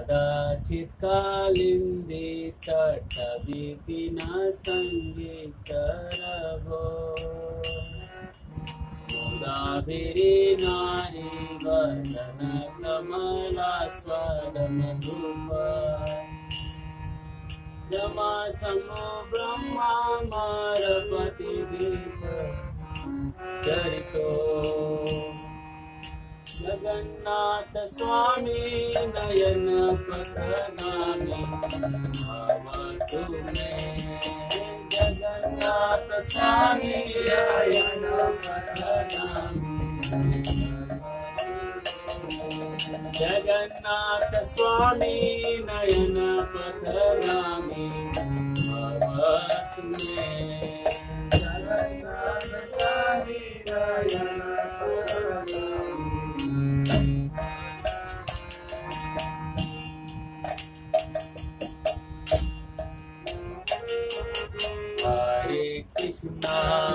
कदाचित् कालिन्दे तटवेति न सङ्गीतरवो मुदाभिरे नारे वदनकमला स्वरमधुम रमा समो ब्रह्मा मारपति देव चरितो जगन्नाथ स्वामी नयन पथनामी जगन्नाथ स्वामी नयन पथनामी जगन्नाथ स्वामी नयन पथनामी भवतु मे Krishna.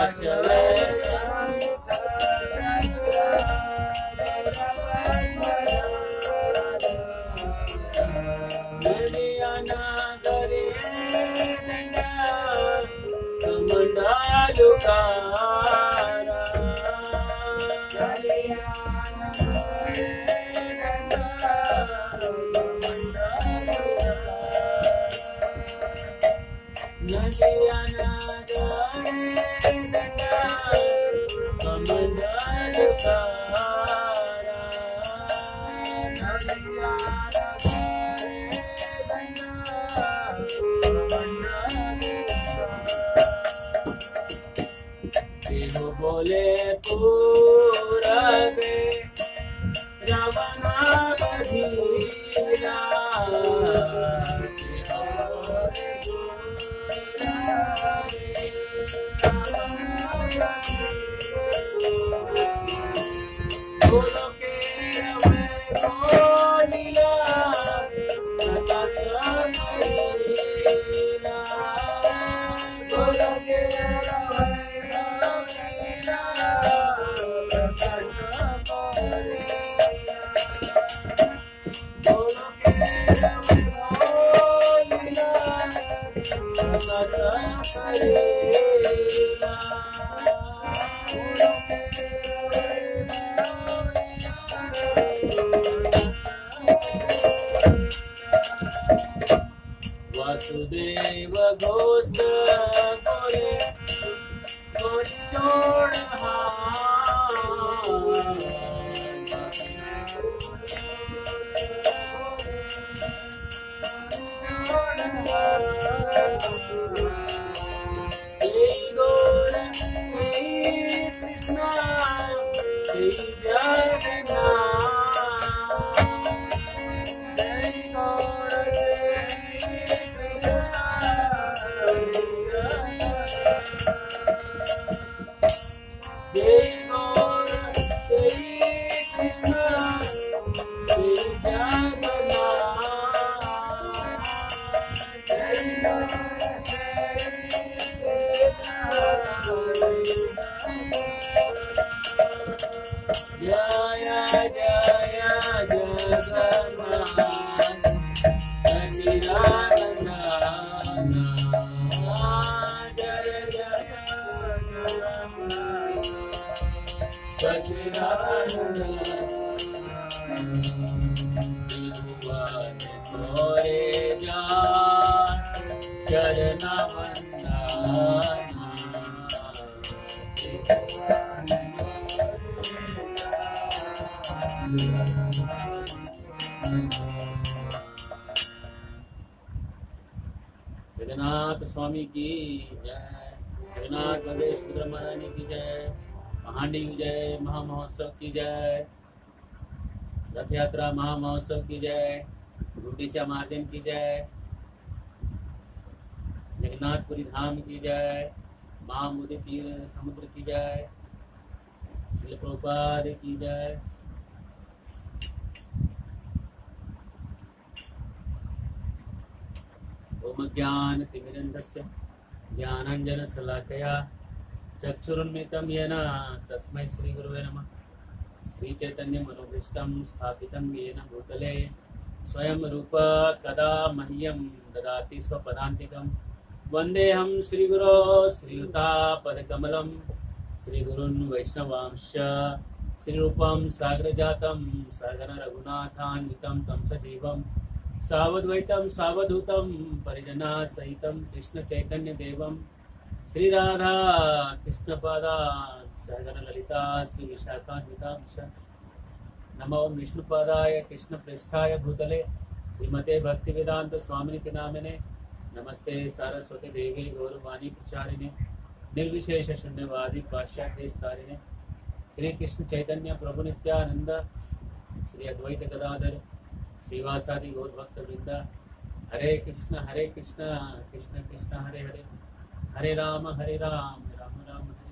Sacramento. time goes Jagannath स्वामी की जय जगन्नाथ भगेश महारानी की जय महाडी की जय महामहोत्सव की जय रथ यात्रा महामहोत्सव की जय गुंडीचा महाजन की जय जगन्नाथपुरी धाम की जय महामुदी मोदी समुद्र की जय प्रोपाद की जय व्याकुलज्ञानतिमिरन्दस्य ज्ञानाञ्जनशलाकया चक्षुरुन्मितं तस्म तस्मै श्रीगुरुवे नमः श्रीचैतन्यमनोभीष्टं स्थापितं येन भूतले स्वयं रूप कदा मह्यम ददाति स्वपदान्तिकं वंदेहम श्रीगुरो श्रीयुतापदकमलं श्रीगुरुन् वैष्णवांश्च श्रीरूपं सागरजातं सागररघुनाथान्वितं तं सजीवं సావద్వైతం సావధూతం పరిజనా సహితం కృష్ణ చైతన్య దేవం శ్రీరాధా పాద సగర లలిత శ్రీ విశాఖాన్విత నమో విష్ణుపాదాయ కృష్ణ ప్రష్టాయ భూతలే శ్రీమతే భక్తి వేదాంత స్వామినికి నామినే నమస్తే సరస్వతి దేవి గౌరవాణి ప్రచారిణి నిర్విశేష శూన్యవాది పాశ్చాత్యస్తారిణి శ్రీకృష్ణ చైతన్య ప్రభునిత్యానంద శ్రీ అద్వైత గదాధరి सेवासादि गौर भक्त वृंदा हरे कृष्ण हरे कृष्ण कृष्ण कृष्ण हरे हरे हरे राम हरे राम राम राम हरे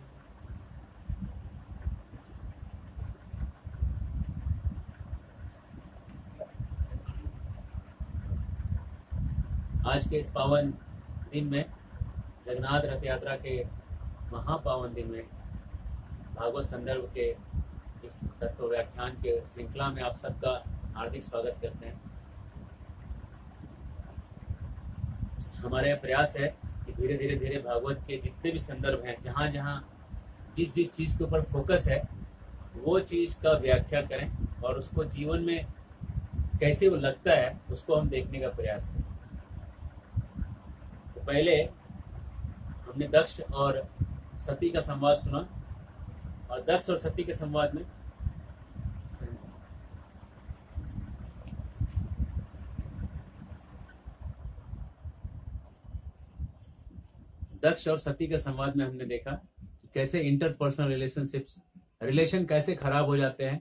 आज के इस पावन दिन में जगन्नाथ रथ यात्रा के महापावन दिन में भागवत संदर्भ के इस तत्व व्याख्यान के श्रृंखला में आप सबका हार्दिक स्वागत करते हैं हमारे प्रयास है कि धीरे धीरे धीरे भागवत के जितने भी संदर्भ हैं जहां जहां जिस जिस चीज़ के ऊपर फोकस है वो चीज़ का व्याख्या करें और उसको जीवन में कैसे वो लगता है उसको हम देखने का प्रयास करें तो पहले हमने दक्ष और सती का संवाद सुना और दक्ष और सती के संवाद में लक्ष्य और सती के संवाद में हमने देखा कैसे इंटरपर्सनल रिलेशनशिप्स रिलेशन कैसे खराब हो जाते हैं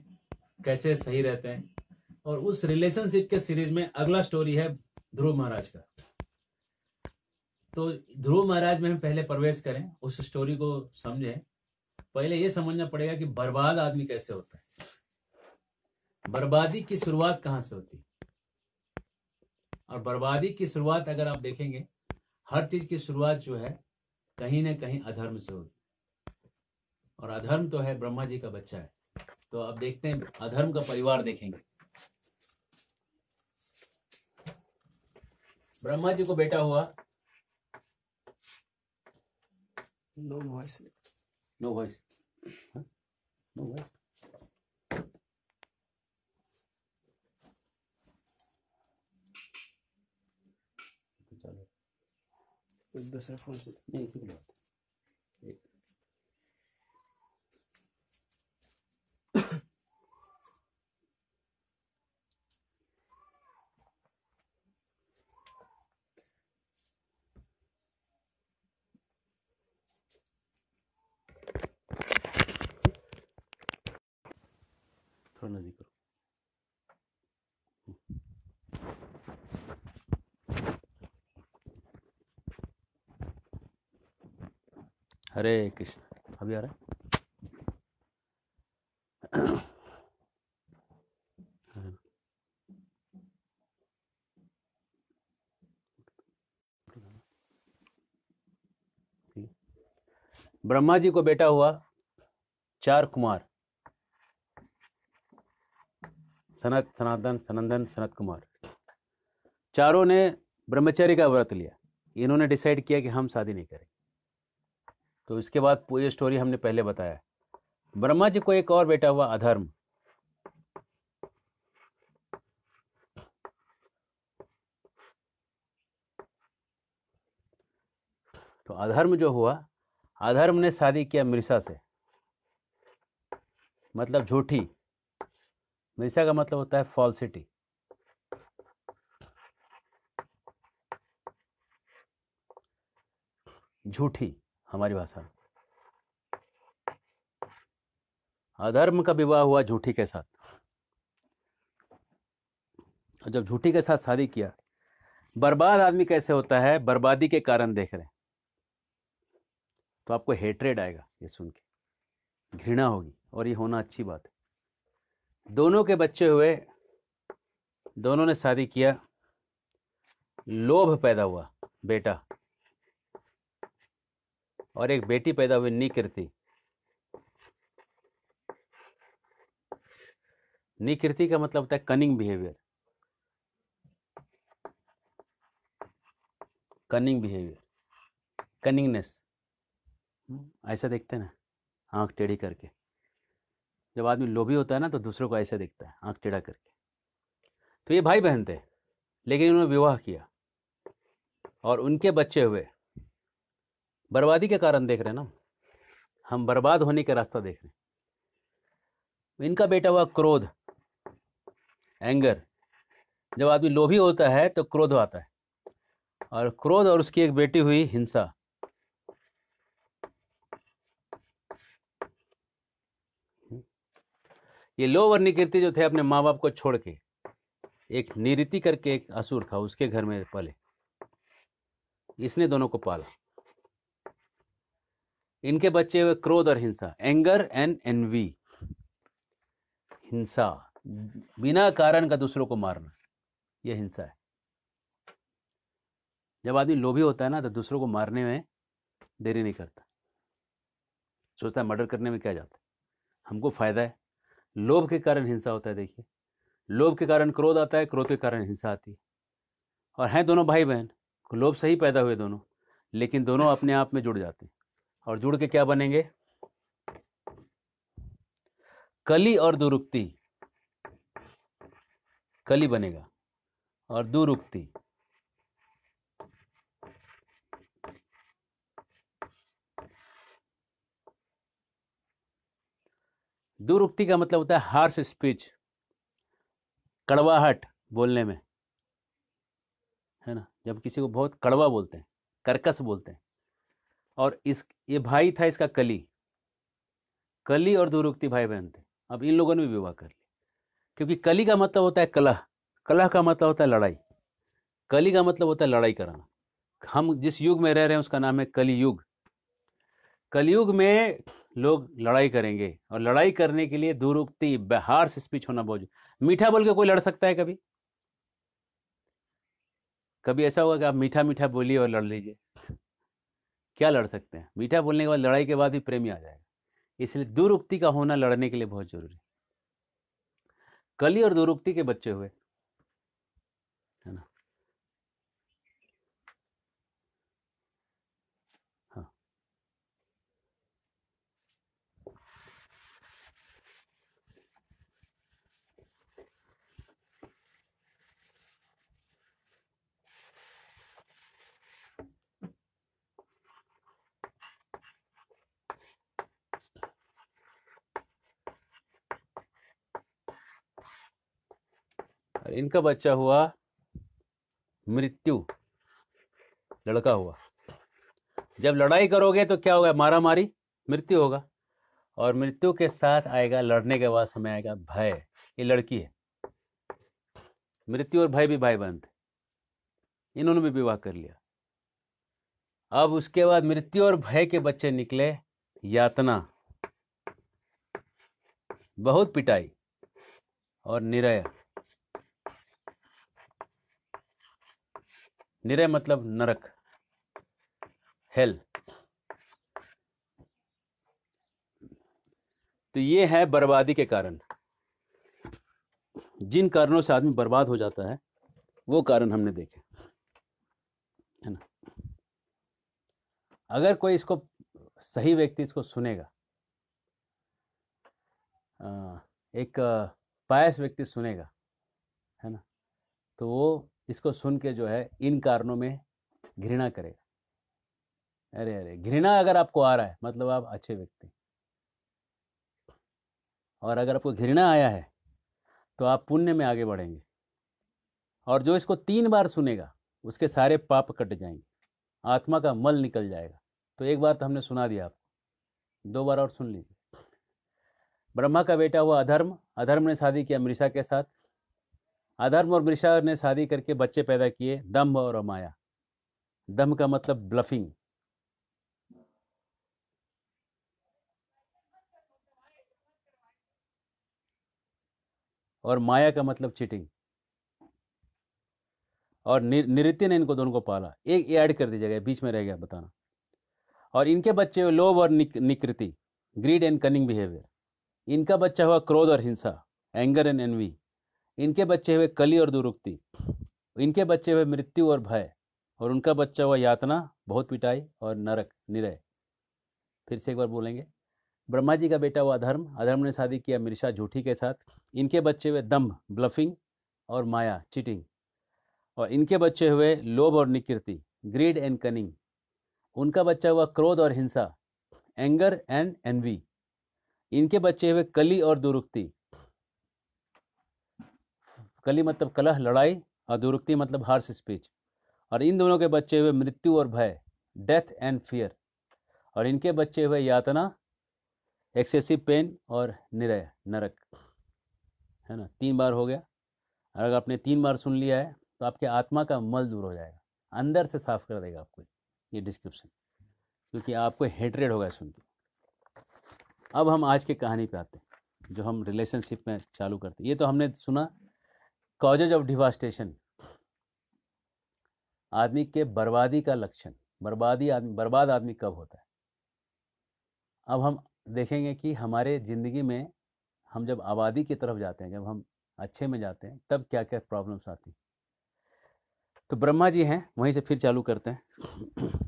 कैसे सही रहते हैं और उस रिलेशनशिप के सीरीज में अगला स्टोरी है ध्रुव महाराज का तो ध्रुव महाराज में हम पहले प्रवेश करें उस स्टोरी को समझें पहले यह समझना पड़ेगा कि बर्बाद आदमी कैसे होता है बर्बादी की शुरुआत कहां से होती है और बर्बादी की शुरुआत अगर आप देखेंगे हर चीज की शुरुआत जो है कहीं ना कहीं अधर्म से होगी और अधर्म तो है ब्रह्मा जी का बच्चा है तो अब देखते हैं अधर्म का परिवार देखेंगे ब्रह्मा जी को बेटा हुआ no voice no voice no voice Pues dos refuerzos. Me equivocado. Hare Krishna अभी आ रहा है ब्रह्मा जी को बेटा हुआ चार कुमार सनत सनातन सनंदन सनत कुमार चारों ने ब्रह्मचर्य का व्रत लिया इन्होंने डिसाइड किया कि हम शादी नहीं करेंगे तो इसके बाद पूरी स्टोरी हमने पहले बताया ब्रह्मा जी को एक और बेटा हुआ अधर्म तो अधर्म जो हुआ अधर्म ने शादी किया मिर्सा से मतलब झूठी मिर्सा का मतलब होता है फॉल्सिटी झूठी हमारी भाषा अधर्म का विवाह हुआ झूठी के साथ और जब झूठी के साथ शादी किया बर्बाद आदमी कैसे होता है बर्बादी के कारण देख रहे हैं तो आपको हेटरेड आएगा ये सुन के घृणा होगी और ये होना अच्छी बात है दोनों के बच्चे हुए दोनों ने शादी किया लोभ पैदा हुआ बेटा और एक बेटी पैदा हुई निकृति निकृति का मतलब होता है cunning behaviour cunning behaviour cunningness ऐसा देखते हैं ना आंख टेढ़ी करके जब आदमी लोभी होता है ना तो दूसरों को ऐसा देखता है आंख टेढ़ा करके तो ये भाई बहन थे लेकिन उन्होंने विवाह किया और उनके बच्चे हुए बर्बादी के कारण देख रहे हैं ना हम बर्बाद होने का रास्ता देख रहे हैं इनका बेटा हुआ क्रोध एंगर जब आदमी लोभी होता है तो क्रोध आता है और क्रोध और उसकी एक बेटी हुई हिंसा ये लो वर्णिकृति जो थे अपने माँ बाप को छोड़ के एक निरीति करके एक असुर था उसके घर में पले इसने दोनों को पाला इनके बच्चे हुए क्रोध और हिंसा एंगर एंड एनवी हिंसा बिना कारण का दूसरों को मारना यह हिंसा है जब आदमी लोभी होता है ना तो दूसरों को मारने में देरी नहीं करता सोचता है मर्डर करने में क्या जाता है हमको फायदा है लोभ के कारण हिंसा होता है देखिए लोभ के कारण क्रोध आता है क्रोध के कारण हिंसा आती है और हैं दोनों भाई बहन लोभ से ही पैदा हुए दोनों लेकिन दोनों अपने आप में जुड़ जाते हैं और जुड़ के क्या बनेंगे कली और दुरुक्ति कली बनेगा और दुरुक्ति दुरुक्ति का मतलब होता है हार्स स्पीच कड़वाहट बोलने में है ना जब किसी को बहुत कड़वा बोलते हैं कर्कश बोलते हैं और इस ये भाई था इसका कली कली और दुरुक्ति भाई बहन थे अब इन लोगों ने भी विवाह कर लिया क्योंकि कली का मतलब होता है कलह कलह का मतलब होता है लड़ाई कली का मतलब होता है लड़ाई कराना हम जिस युग में रह रहे हैं उसका नाम है कली युग कलयुग में लोग लड़ाई करेंगे और लड़ाई करने के लिए दुरुक्ति बहार से स्पीच होना बहुत मीठा बोल के कोई लड़ सकता है कभी कभी ऐसा होगा कि आप मीठा मीठा बोलिए और लड़ लीजिए क्या लड़ सकते हैं मीठा बोलने के बाद लड़ाई के बाद भी प्रेमी आ जाएगा इसलिए दुरुक्ति का होना लड़ने के लिए बहुत जरूरी कली और दुरुक्ति के बच्चे हुए और इनका बच्चा हुआ मृत्यु लड़का हुआ जब लड़ाई करोगे तो क्या होगा मारा मारी मृत्यु होगा और मृत्यु के साथ आएगा लड़ने के बाद समय आएगा भय ये लड़की है मृत्यु और भय भी भाई बहन थे इन्होंने भी विवाह कर लिया अब उसके बाद मृत्यु और भय के बच्चे निकले यातना बहुत पिटाई और निरय निरय मतलब नरक हेल तो ये है बर्बादी के कारण जिन कारणों से आदमी बर्बाद हो जाता है वो कारण हमने देखे है ना अगर कोई इसको सही व्यक्ति इसको सुनेगा एक पायस व्यक्ति सुनेगा है ना तो वो इसको सुन के जो है इन कारणों में घृणा करेगा अरे अरे घृणा अगर आपको आ रहा है मतलब आप अच्छे व्यक्ति और अगर आपको घृणा आया है तो आप पुण्य में आगे बढ़ेंगे और जो इसको तीन बार सुनेगा उसके सारे पाप कट जाएंगे आत्मा का मल निकल जाएगा तो एक बार तो हमने सुना दिया आपको दो बार और सुन लीजिए ब्रह्मा का बेटा हुआ अधर्म अधर्म ने शादी किया मृषा के साथ अधर्म और मृषा ने शादी करके बच्चे पैदा किए दम और अमाया दम का मतलब ब्लफिंग और माया का मतलब चीटिंग और नृत्य ने इनको दोनों को पाला एक ऐड कर दीजिएगा बीच में रह गया बताना और इनके बच्चे हुए लोभ और निक, निकृति ग्रीड एंड कनिंग बिहेवियर इनका बच्चा हुआ क्रोध और हिंसा एंगर एंड एनवी इनके बच्चे हुए कली और दुरुक्ति इनके बच्चे हुए मृत्यु और भय और उनका बच्चा हुआ यातना बहुत पिटाई और नरक निरय फिर से एक बार बोलेंगे ब्रह्मा जी का बेटा हुआ अधर्म अधर्म ने शादी किया मिर्षा झूठी के साथ इनके बच्चे हुए दम ब्लफिंग और माया चीटिंग और इनके बच्चे हुए लोभ और निकृति ग्रीड एंड कनिंग उनका बच्चा हुआ क्रोध और हिंसा एंगर एंड एनवी इनके बच्चे हुए कली और दुरुक्ति कली मतलब कलह लड़ाई और दुरुक्ति मतलब हार्स स्पीच और इन दोनों के बच्चे हुए मृत्यु और भय डेथ एंड फियर और इनके बच्चे हुए यातना एक्सेसिव पेन और निरय नरक है ना तीन बार हो गया और अगर आपने तीन बार सुन लिया है तो आपके आत्मा का मल दूर हो जाएगा अंदर से साफ कर देगा आपको ये डिस्क्रिप्शन क्योंकि आपको हेटरेड हो सुन के अब हम आज के कहानी पे आते हैं जो हम रिलेशनशिप में चालू करते ये तो हमने सुना कॉजेज ऑफ डिवास्टेशन आदमी के बर्बादी का लक्षण बर्बादी आदमी बर्बाद आदमी कब होता है अब हम देखेंगे कि हमारे ज़िंदगी में हम जब आबादी की तरफ जाते हैं जब हम अच्छे में जाते हैं तब क्या क्या प्रॉब्लम्स आती तो ब्रह्मा जी हैं वहीं से फिर चालू करते हैं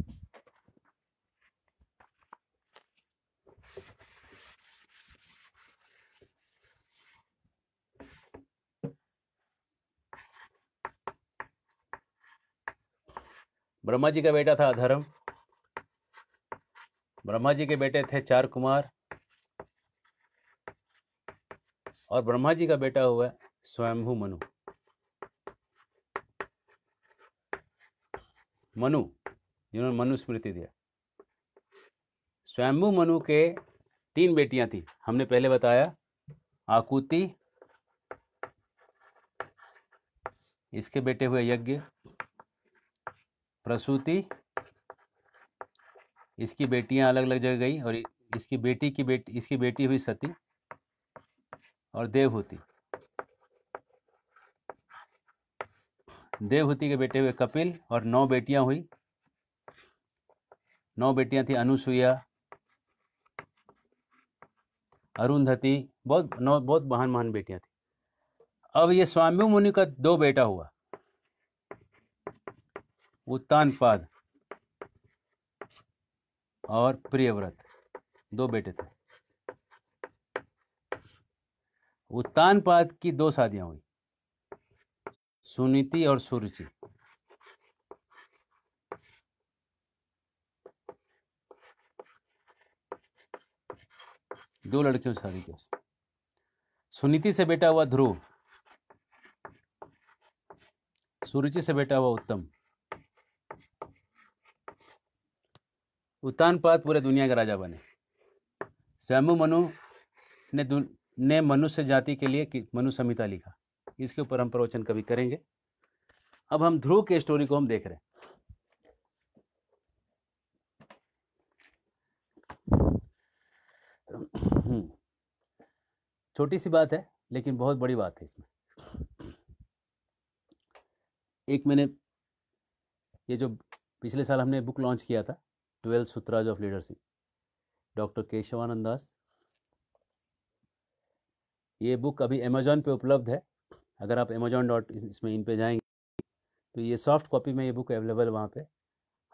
ब्रह्मा जी का बेटा था अधर्म ब्रह्मा जी के बेटे थे चार कुमार और ब्रह्मा जी का बेटा हुआ स्वयंभू मनु मनु जिन्होंने मनु स्मृति दिया स्वयंभू मनु के तीन बेटियां थी हमने पहले बताया आकुति इसके बेटे हुए यज्ञ प्रसूति इसकी बेटियां अलग अलग जगह गई और इसकी बेटी की बेटी इसकी बेटी हुई सती और देवहूति देवहूति के बेटे हुए कपिल और नौ बेटियां हुई नौ बेटियां थी अनुसुईया अरुंधति बहुत नौ बहुत महान महान बेटियां थी अब ये स्वामी मुनि का दो बेटा हुआ उत्तान पद और प्रियव्रत दो बेटे थे उत्तान पद की दो शादियां हुई सुनीति और सुरुचि दो लड़कियों से शादी की सुनीति से बेटा हुआ ध्रुव सुरुचि से बेटा हुआ उत्तम उत्तान पात पूरे दुनिया का राजा बने स्वयं मनु ने ने मनुष्य जाति के लिए मनु संहिता लिखा इसके ऊपर हम प्रवचन कभी करेंगे अब हम ध्रुव के स्टोरी को हम देख रहे हैं छोटी सी बात है लेकिन बहुत बड़ी बात है इसमें एक मैंने ये जो पिछले साल हमने बुक लॉन्च किया था twelve sutras of leadership doctor Keshavananda Das ये बुक अभी अमेजोन पे उपलब्ध है अगर आप अमेजोन डॉट इसमें इन पे जाएंगे तो ये सॉफ्ट कॉपी में ये बुक अवेलेबल वहाँ पे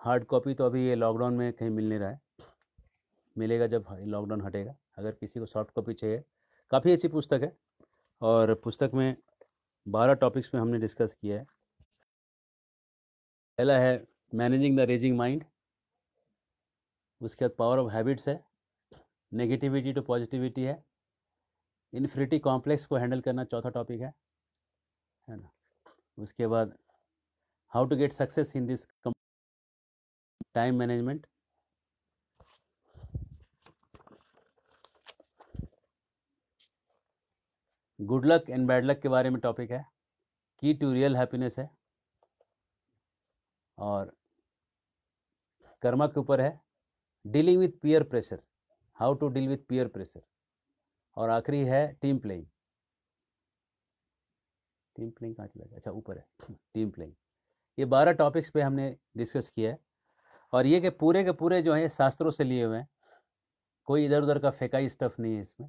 हार्ड कॉपी तो अभी ये लॉकडाउन में कहीं मिल नहीं रहा है मिलेगा जब लॉकडाउन हटेगा अगर किसी को सॉफ्ट कॉपी चाहिए काफ़ी अच्छी पुस्तक है और पुस्तक में बारह टॉपिक्स में हमने डिस्कस किया है पहला है मैनेजिंग द रेजिंग माइंड उसके बाद पावर ऑफ हैबिट्स है नेगेटिविटी टू पॉजिटिविटी है इनफ्रिटी कॉम्प्लेक्स को हैंडल करना चौथा टॉपिक है है ना उसके बाद how to get success in this time management good luck and bad luck के बारे में टॉपिक है की टू रियल हैप्पीनेस है और कर्मा के ऊपर है dealing with peer pressure how to deal with peer pressure और आखिरी है टीम प्लेइंग टीम प्लेइंग कहाँ चला गया अच्छा ऊपर है टीम प्लेइंग ये बारह टॉपिक्स पे हमने डिस्कस किया है और ये के पूरे के पूरे जो हैं शास्त्रों से लिए हुए हैं कोई इधर उधर का फेकाई स्टफ नहीं है इसमें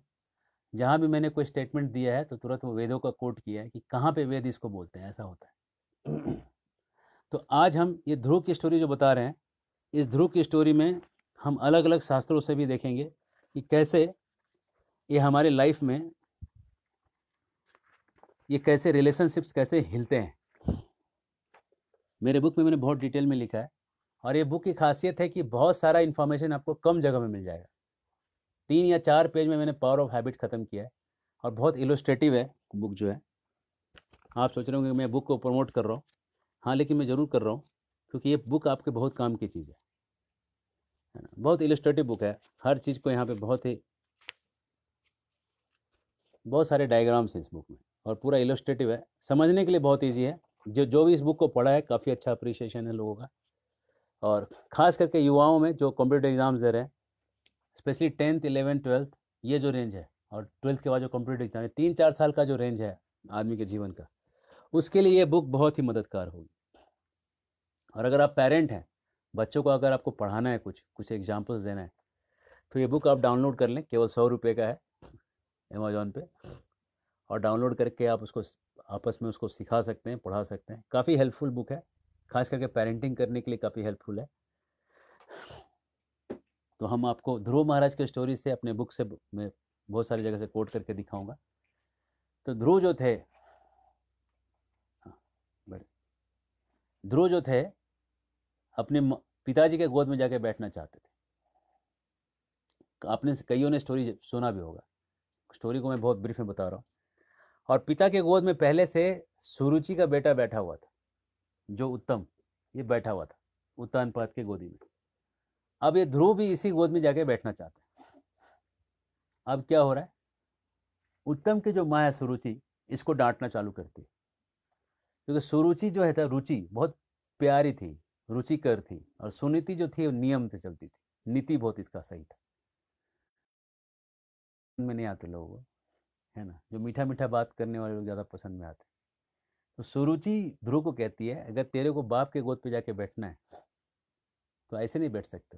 जहाँ भी मैंने कोई स्टेटमेंट दिया है तो तुरंत वो वेदों का कोट किया है कि कहाँ पे वेद इसको बोलते हैं ऐसा होता है तो आज हम ये ध्रुव की स्टोरी जो बता रहे हैं इस ध्रुव की स्टोरी में हम अलग अलग शास्त्रों से भी देखेंगे कि कैसे ये हमारे लाइफ में ये कैसे रिलेशनशिप्स कैसे हिलते हैं मेरे बुक में मैंने बहुत डिटेल में लिखा है और ये बुक की खासियत है कि बहुत सारा इन्फॉर्मेशन आपको कम जगह में मिल जाएगा तीन या चार पेज में मैंने पावर ऑफ हैबिट ख़त्म किया है और बहुत इलोस्ट्रेटिव है बुक जो है आप सोच रहे होंगे मैं बुक को प्रमोट कर रहा हूँ हाँ लेकिन मैं ज़रूर कर रहा हूँ क्योंकि ये बुक आपके बहुत काम की चीज़ है है ना बहुत इलस्ट्रेटिव बुक है हर चीज़ को यहाँ पे बहुत ही बहुत सारे डायग्राम्स हैं इस बुक में और पूरा इलस्ट्रेटिव है समझने के लिए बहुत ईजी है जो जो भी इस बुक को पढ़ा है काफ़ी अच्छा अप्रिसिएशन है लोगों का और ख़ास करके युवाओं में जो कंप्यूटर एग्ज़ाम्स दे रहे हैं स्पेशली टेंथ इलेवेंथ ट्वेल्थ ये जो रेंज है और ट्वेल्थ के बाद जो कंप्यूटर एग्ज़ाम है तीन चार साल का जो रेंज है आदमी के जीवन का उसके लिए ये बुक बहुत ही मददगार होगी और अगर आप पेरेंट हैं बच्चों को अगर आपको पढ़ाना है कुछ कुछ एग्जाम्पल्स देना है तो ये बुक आप डाउनलोड कर लें केवल सौ रुपये का है अमेजोन पे और डाउनलोड करके आप उसको आपस में उसको सिखा सकते हैं पढ़ा सकते हैं काफ़ी हेल्पफुल बुक है खास करके पेरेंटिंग करने के लिए काफ़ी हेल्पफुल है तो हम आपको ध्रुव महाराज के स्टोरी से अपने बुक से मैं बहुत सारी जगह से कोट करके दिखाऊंगा तो ध्रुव जो थे हाँ, ध्रुव जो थे अपने पिताजी के गोद में जाके बैठना चाहते थे आपने कईयों ने स्टोरी सुना भी होगा स्टोरी को मैं बहुत ब्रीफ में बता रहा हूँ और पिता के गोद में पहले से सुरुचि का बेटा बैठा हुआ था जो उत्तम ये बैठा हुआ था उत्तान पद के गोदी में अब ये ध्रुव भी इसी गोद में जाके बैठना चाहते हैं अब क्या हो रहा है उत्तम की जो माँ है सुरुचि इसको डांटना चालू करती है क्योंकि सुरुचि जो है था रुचि बहुत प्यारी थी रुचिकर थी और सुनीति जो थी नियम पे चलती थी नीति बहुत इसका सही था में नहीं आते लोग है ना जो मीठा मीठा बात करने वाले लोग ज़्यादा पसंद में आते तो सुरुचि ध्रुव को कहती है अगर तेरे को बाप के गोद पे जाके बैठना है तो ऐसे नहीं बैठ सकते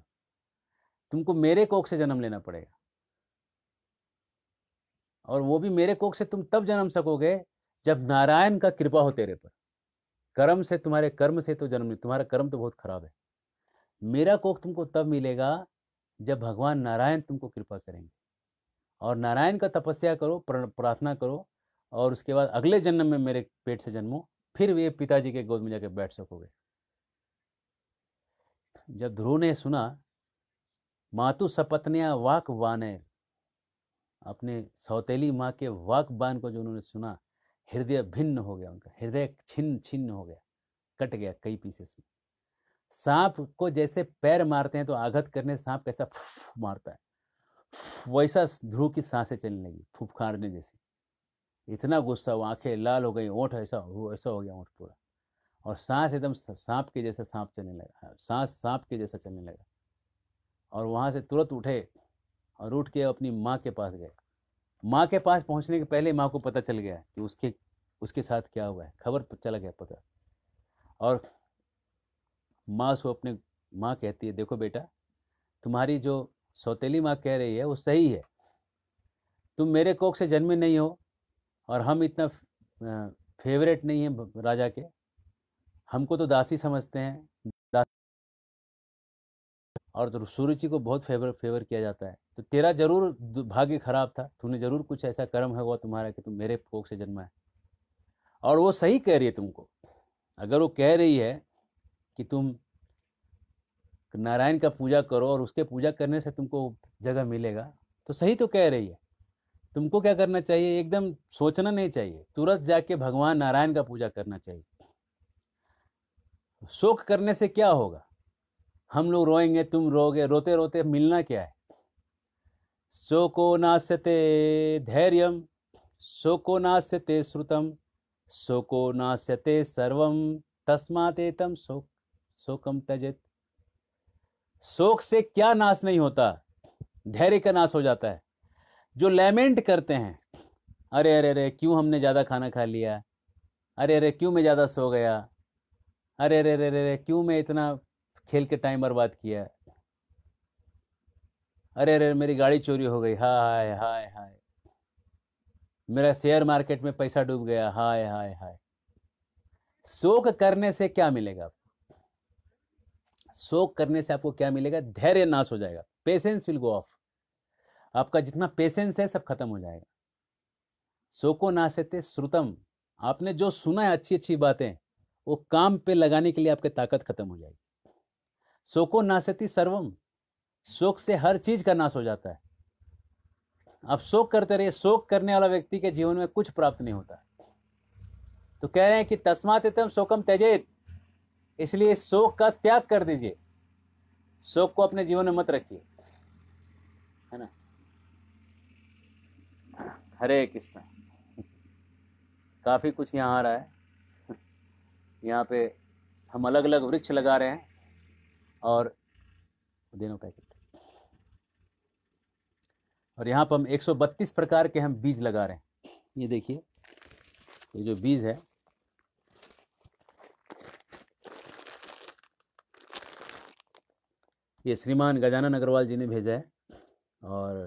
तुमको मेरे कोख से जन्म लेना पड़ेगा और वो भी मेरे कोख से तुम तब जन्म सकोगे जब नारायण का कृपा हो तेरे पर कर्म से तुम्हारे कर्म से तो जन्म तुम्हारा कर्म तो बहुत खराब है मेरा कोख तुमको तब मिलेगा जब भगवान नारायण तुमको कृपा करेंगे और नारायण का तपस्या करो प्रार्थना करो और उसके बाद अगले जन्म में मेरे पेट से जन्मो फिर वे पिताजी के गोद में जाकर बैठ सकोगे जब ध्रुव ने सुना मातु सपत्निया वाक वाने अपने सौतेली माँ के वाक बान को जो उन्होंने सुना हृदय भिन्न हो गया उनका हृदय छिन्न छिन्न हो गया कट गया कई पीसेस में सांप को जैसे पैर मारते हैं तो आघत करने सांप कैसा मारता है वैसा ध्रुव की सांसें चलने लगी फुफकारने जैसी इतना गुस्सा वो आंखें लाल हो गई ओठ ऐसा हो ऐसा हो गया ओठ पूरा और सांस एकदम सांप के जैसे सांप चलने लगा हाँ, सांस सांप के जैसा चलने लगा और वहाँ से तुरंत उठे और उठ के अपनी माँ के पास गए माँ के पास पहुँचने के पहले माँ को पता चल गया कि उसके उसके साथ क्या हुआ है खबर चला गया पता और माँ सो अपने माँ कहती है देखो बेटा तुम्हारी जो सौतेली माँ कह रही है वो सही है तुम मेरे कोख से जन्मे नहीं हो और हम इतना फेवरेट नहीं है राजा के हमको तो दासी समझते हैं दासी और तो सूर्य जी को बहुत फेवर फेवर किया जाता है तो तेरा जरूर भाग्य खराब था तूने जरूर कुछ ऐसा कर्म है हुआ तुम्हारा कि तुम मेरे पोख से जन्मा है और वो सही कह रही है तुमको अगर वो कह रही है कि तुम नारायण का पूजा करो और उसके पूजा करने से तुमको जगह मिलेगा तो सही तो कह रही है तुमको क्या करना चाहिए एकदम सोचना नहीं चाहिए तुरंत जाके भगवान नारायण का पूजा करना चाहिए शोक करने से क्या होगा हम लोग रोएंगे तुम रोगे रोते रोते मिलना क्या है शोको नाश्यते धैर्य शोको नाश्यते श्रुतम शोको नाश्यते सर्व तस्मातेतम शोक शोकम त्यजित शोक से क्या नाश नहीं होता धैर्य का नाश हो जाता है जो लेमेंट करते हैं अरे अरे अरे क्यों हमने ज़्यादा खाना खा लिया अरे अरे क्यों मैं ज़्यादा सो गया अरे अरे अरे अरे क्यों मैं इतना खेल के टाइम बर्बाद किया अरे अरे मेरी गाड़ी चोरी हो गई हाय हाय हाय मेरा शेयर मार्केट में पैसा डूब गया हाय हाय हाय शोक करने से क्या मिलेगा आपको शोक करने से आपको क्या मिलेगा धैर्य नाश हो जाएगा पेशेंस विल गो ऑफ आपका जितना पेशेंस है सब खत्म हो जाएगा शोको नाशते श्रुतम आपने जो सुना है अच्छी अच्छी बातें वो काम पे लगाने के लिए आपकी ताकत खत्म हो जाएगी शोको नाशती सर्वम शोक से हर चीज का नाश हो जाता है आप शोक करते रहिए शोक करने वाला व्यक्ति के जीवन में कुछ प्राप्त नहीं होता तो कह रहे हैं कि तस्मात इतम शोकम त्यजेत इसलिए शोक का त्याग कर दीजिए शोक को अपने जीवन में मत रखिए है ना हरे कृष्णा काफ़ी कुछ यहाँ आ रहा है यहाँ पे हम अलग अलग वृक्ष लगा रहे हैं और दिनों का और यहाँ पर हम 132 प्रकार के हम बीज लगा रहे हैं ये देखिए ये जो बीज है ये श्रीमान गजानन अग्रवाल जी ने भेजा है और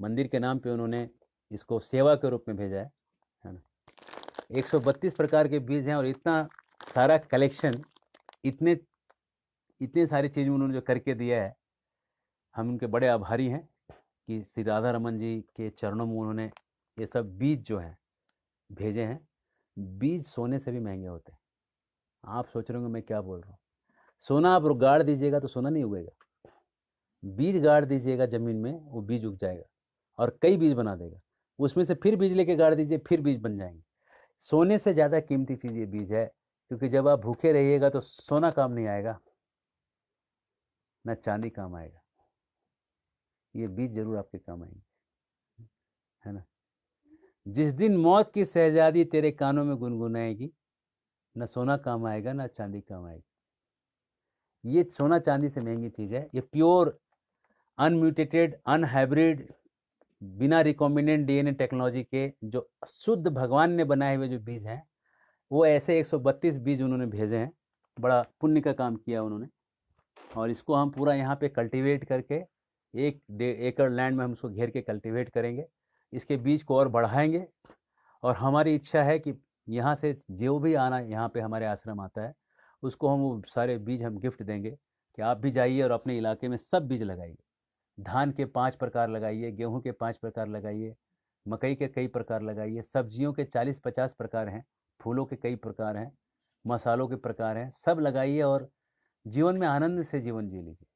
मंदिर के नाम पे उन्होंने इसको सेवा के रूप में भेजा है है ना 132 प्रकार के बीज हैं और इतना सारा कलेक्शन इतने इतने सारी चीज़ उन्होंने जो करके दिया है हम उनके बड़े आभारी हैं कि श्री राधा रमन जी के चरणों में उन्होंने ये सब बीज जो है भेजे हैं बीज सोने से भी महंगे होते हैं आप सोच रहे होंगे मैं क्या बोल रहा हूँ सोना आप गाड़ दीजिएगा तो सोना नहीं उगेगा बीज गाड़ दीजिएगा ज़मीन में वो बीज उग जाएगा और कई बीज बना देगा उसमें से फिर बीज लेके गाड़ दीजिए फिर बीज बन जाएंगे सोने से ज़्यादा कीमती चीज़ ये बीज है क्योंकि जब आप भूखे रहिएगा तो सोना काम नहीं आएगा ना चांदी काम आएगा ये बीज जरूर आपके काम आएंगे है ना जिस दिन मौत की शहजादी तेरे कानों में गुनगुनाएगी ना सोना काम आएगा ना चांदी काम आएगी ये सोना चांदी से महंगी चीज़ है ये प्योर अनम्यूटेटेड अनहाइब्रिड बिना रिकॉम्बिनेंट डीएनए टेक्नोलॉजी के जो शुद्ध भगवान ने बनाए हुए जो बीज हैं वो ऐसे 132 बीज उन्होंने भेजे हैं बड़ा पुण्य का काम किया उन्होंने और इसको हम पूरा यहाँ पे कल्टीवेट करके एक एकड़ लैंड में हम उसको घेर के कल्टीवेट करेंगे इसके बीज को और बढ़ाएंगे और हमारी इच्छा है कि यहाँ से जो भी आना यहाँ पे हमारे आश्रम आता है उसको हम वो सारे बीज हम गिफ्ट देंगे कि आप भी जाइए और अपने इलाके में सब बीज लगाइए धान के पाँच प्रकार लगाइए गेहूँ के पाँच प्रकार लगाइए मकई के कई प्रकार लगाइए सब्जियों के चालीस पचास प्रकार हैं फूलों के कई प्रकार हैं मसालों के प्रकार हैं सब लगाइए और जीवन में आनंद से जीवन जी लीजिए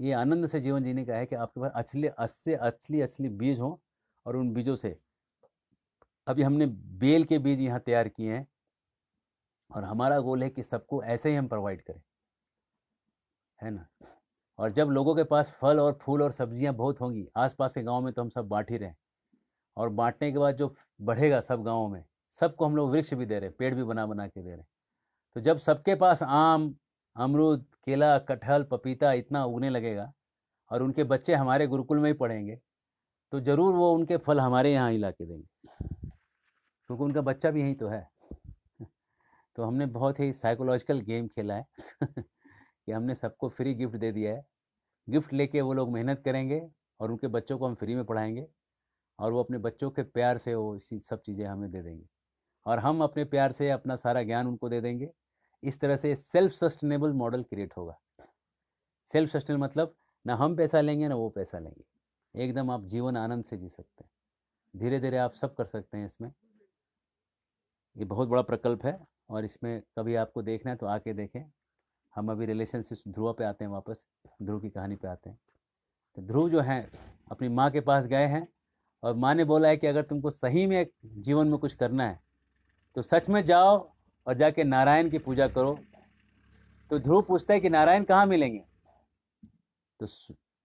ये आनंद से जीवन जीने का है कि आपके पास अच्छे अच्छे अच्छी असली बीज हों और उन बीजों से अभी हमने बेल के बीज यहाँ तैयार किए हैं और हमारा गोल है कि सबको ऐसे ही हम प्रोवाइड करें है ना और जब लोगों के पास फल और फूल और सब्जियां बहुत होंगी आसपास के गाँव में तो हम सब बांट ही रहे और बांटने के बाद जो बढ़ेगा सब गाँव में सबको हम लोग वृक्ष भी दे रहे पेड़ भी बना बना के दे रहे हैं तो जब सबके पास आम अमरूद केला कटहल पपीता इतना उगने लगेगा और उनके बच्चे हमारे गुरुकुल में ही पढ़ेंगे तो ज़रूर वो उनके फल हमारे यहाँ ही ला के देंगे क्योंकि उनका बच्चा भी यहीं तो है तो हमने बहुत ही साइकोलॉजिकल गेम खेला है कि हमने सबको फ्री गिफ्ट दे दिया है गिफ्ट लेके वो लोग मेहनत करेंगे और उनके बच्चों को हम फ्री में पढ़ाएंगे और वो अपने बच्चों के प्यार से वो इसी सब चीज़ें हमें दे देंगे और हम अपने प्यार से अपना सारा ज्ञान उनको दे देंगे इस तरह से सेल्फ सस्टेनेबल मॉडल क्रिएट होगा सेल्फ सस्टेन मतलब ना हम पैसा लेंगे ना वो पैसा लेंगे एकदम आप जीवन आनंद से जी सकते हैं धीरे धीरे आप सब कर सकते हैं इसमें ये बहुत बड़ा प्रकल्प है और इसमें कभी आपको देखना है तो आके देखें हम अभी रिलेशनशिप ध्रुव पे आते हैं वापस ध्रुव की कहानी पे आते हैं तो ध्रुव जो है अपनी माँ के पास गए हैं और माँ ने बोला है कि अगर तुमको सही में जीवन में कुछ करना है तो सच में जाओ और जाके नारायण की पूजा करो तो ध्रुव पूछता है कि नारायण कहाँ मिलेंगे तो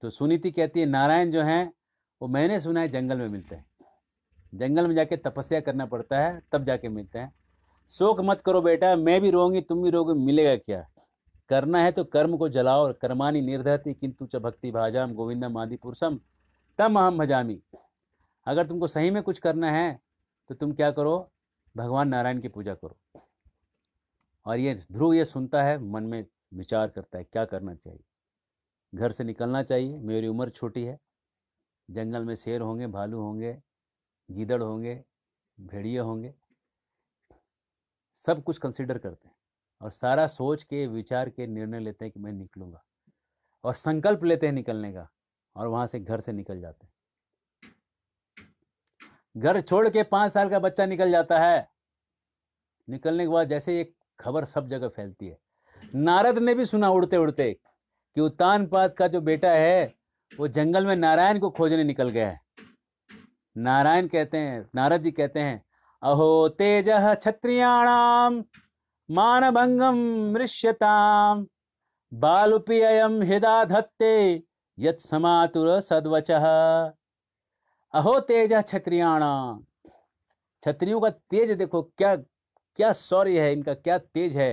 तो सुनीति कहती है नारायण जो हैं वो मैंने सुना है जंगल में मिलते हैं जंगल में जाके तपस्या करना पड़ता है तब जाके मिलते हैं शोक मत करो बेटा मैं भी रोऊंगी तुम भी रोगे मिलेगा क्या करना है तो कर्म को जलाओ और कर्मानी निर्धति किंतु च भक्ति भाजाम गोविंदम आदि पुरुषम तम अहम भजामी अगर तुमको सही में कुछ करना है तो तुम क्या करो भगवान नारायण की पूजा करो और ये ध्रुव ये सुनता है मन में विचार करता है क्या करना चाहिए घर से निकलना चाहिए मेरी उम्र छोटी है जंगल में शेर होंगे भालू होंगे गीदड़ होंगे भेड़िए होंगे सब कुछ कंसिडर करते हैं और सारा सोच के विचार के निर्णय लेते हैं कि मैं निकलूँगा और संकल्प लेते हैं निकलने का और वहाँ से घर से निकल जाते हैं घर छोड़ के पाँच साल का बच्चा निकल जाता है निकलने के बाद जैसे एक खबर सब जगह फैलती है नारद ने भी सुना उड़ते उड़ते कि उत्तान का जो बेटा है वो जंगल में नारायण को खोजने निकल गया है नारायण कहते हैं नारद जी कहते हैं अहो तेज क्षत्रियाणाम भंगम मृष्यताम बालुपी अयम हृदा धत्ते यत समातुर सदवच अहो तेज क्षत्रियाणाम क्षत्रियों का तेज देखो क्या क्या शौर्य है इनका क्या तेज है